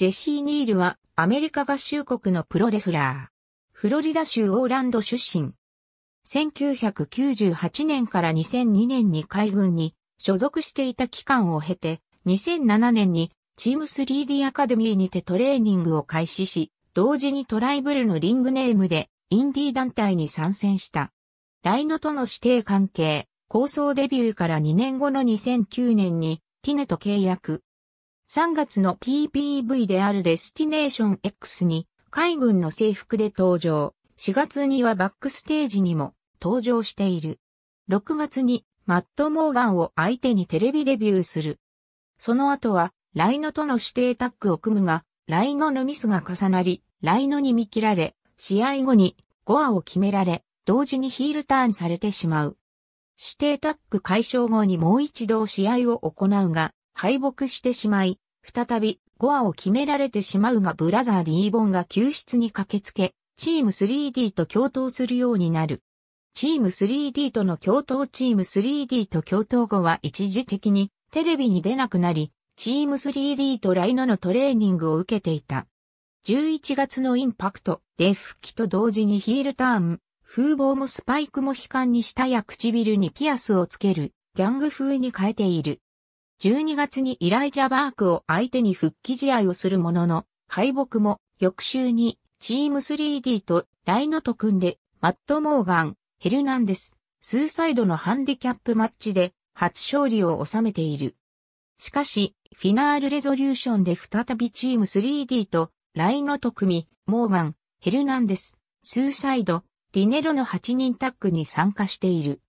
ジェシー・ニールはアメリカ合衆国のプロレスラー。フロリダ州オーランド出身。1998年から2002年に海軍に所属していた期間を経て、2007年にチーム 3D アカデミーにてトレーニングを開始し、同時にトライブルのリングネームでインディー団体に参戦した。ライノとの指定関係、構想デビューから2年後の2009年にティネと契約。3月の PPV であるデスティネーション X に海軍の制服で登場。4月にはバックステージにも登場している。6月にマット・モーガンを相手にテレビデビューする。その後はライノとの指定タッグを組むが、ライノのミスが重なり、ライノに見切られ、試合後にゴアを決められ、同時にヒールターンされてしまう。指定タッグ解消後にもう一度試合を行うが、敗北してしまい、再びゴアを決められてしまうがブラザーディーボンが救出に駆けつけ、チーム 3D と共闘するようになる。チーム 3D との共闘チーム 3D と共闘後は一時的にテレビに出なくなり、チーム 3D とライノのトレーニングを受けていた。11月のインパクトで復帰と同時にヒールターン、風貌もスパイクも悲観にしたや唇にピアスをつける、ギャング風に変えている。12月にイライジャ・バークを相手に復帰試合をするものの、敗北も翌週にチーム 3D とライノと組んで、マット・モーガン、ヘルナンデス、スーサイドのハンディキャップマッチで初勝利を収めている。しかし、フィナールレゾリューションで再びチーム 3D とライノと組み、モーガン、ヘルナンデス、スーサイド、ディネロの8人タッグに参加している。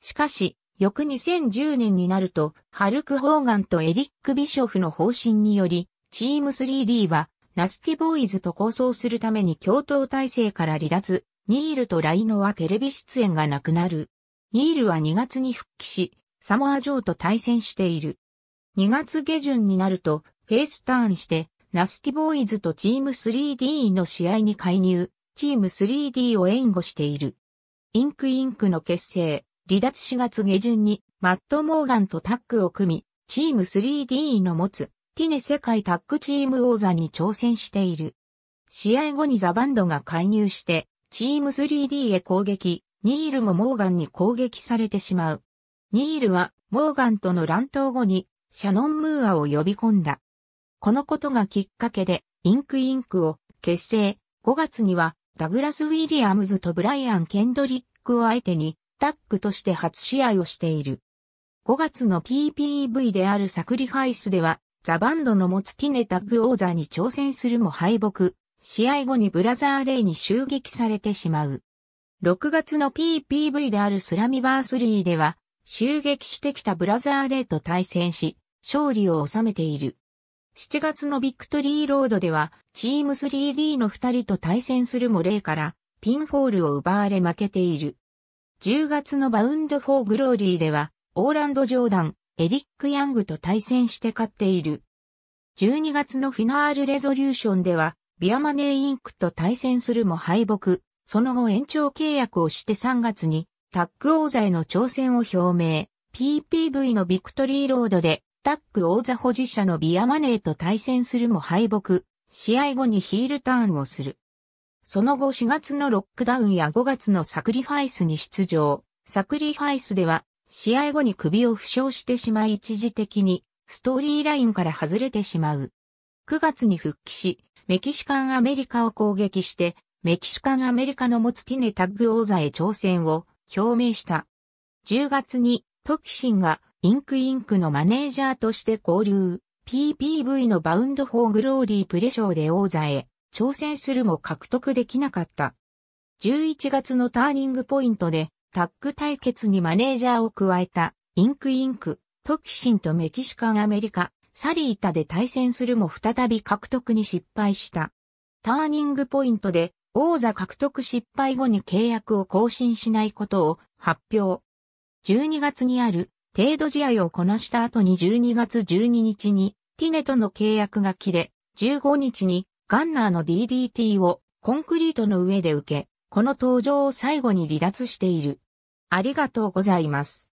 しかし、翌2010年になると、ハルク・ホーガンとエリック・ビショフの方針により、チーム 3D は、ナスティボーイズと構想するために共闘体制から離脱、ニールとライノはテレビ出演がなくなる。ニールは2月に復帰し、サモア・ジョーと対戦している。2月下旬になると、フェイスターンして、ナスティボーイズとチーム 3D の試合に介入、チーム 3D を援護している。インクインクの結成、離脱4月下旬にマット・モーガンとタッグを組み、チーム 3D の持つティネ世界タッグチーム王座に挑戦している。試合後にザバンドが介入して、チーム 3D へ攻撃、ニールもモーガンに攻撃されてしまう。ニールはモーガンとの乱闘後にシャノン・ムーアを呼び込んだ。このことがきっかけでインクインクを結成、5月にはダグラス・ウィリアムズとブライアン・ケンドリックを相手にタッグとして初試合をしている。5月の PPV であるサクリファイスでは、ザバンドの持つティネタッグ王座に挑戦するも敗北、試合後にブラザーレイに襲撃されてしまう。6月の PPV であるスラミバースリーでは、襲撃してきたブラザーレイと対戦し、勝利を収めている。7月のビクトリーロードでは、チーム 3D の2人と対戦するもレイから、ピンホールを奪われ負けている。10月のバウンドフォーグローリーでは、オーランド・ジョーダン、エリック・ヤングと対戦して勝っている。12月のフィナール・レゾリューションでは、ビアマネー・インクと対戦するも敗北、その後延長契約をして3月に、タック王座への挑戦を表明、PPV のビクトリーロードで、タック王座保持者のビアマネーと対戦するも敗北、試合後にヒールターンをする。その後4月のロックダウンや5月のサクリファイスに出場。サクリファイスでは、試合後に首を負傷してしまい一時的に、ストーリーラインから外れてしまう。9月に復帰し、メキシカンアメリカを攻撃して、メキシカンアメリカの持つティネタッグ王座へ挑戦を表明した。10月に、トキシンがインクインクのマネージャーとして交流、PPV のバウンドフォーグローリープレショーで王座へ挑戦するも獲得できなかった。11月のターニングポイントでタッグ対決にマネージャーを加えたインクインク、トキシンとメキシカンアメリカ、サリータで対戦するも再び獲得に失敗した。ターニングポイントで王座獲得失敗後に契約を更新しないことを発表。12月にある程度試合をこなした後に12月12日にティネとの契約が切れ、15日にガンナーの DDT をコンクリートの上で受け、この登場を最後に離脱している。ありがとうございます。